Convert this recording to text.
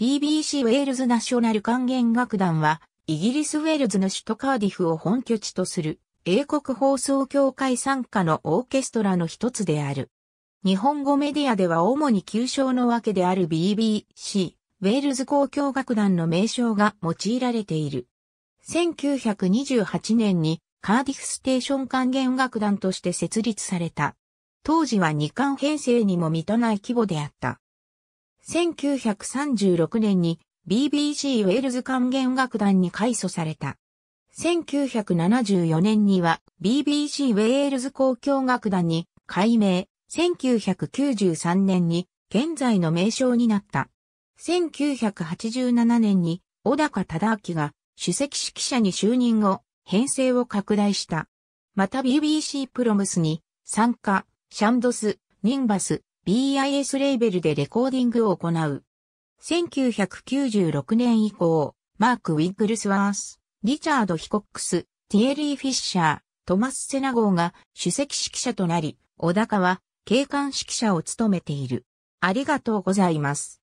BBC ウェールズナショナル管弦楽団は、イギリスウェールズの首都カーディフを本拠地とする、英国放送協会参加のオーケストラの一つである。日本語メディアでは主に旧称のわけである BBC、ウェールズ交響楽団の名称が用いられている。1928年にカーディフステーション管弦楽団として設立された。当時は2巻編成にも満たない規模であった。1936年に BBC ウェールズ管弦楽団に改組された。1974年には BBC ウェールズ交響楽団に改名、1993年に現在の名称になった。1987年に小高忠明が首席指揮者に就任後、編成を拡大した。また BBC プロムスに、参加、シャンドス、ニンバス、BIS レーベルでレコーディングを行う。1996年以降、マーク・ウィッグルスワース、リチャード・ヒコックス、ティエリー・フィッシャー、トマス・セナ号が首席指揮者となり、小高は警官指揮者を務めている。ありがとうございます。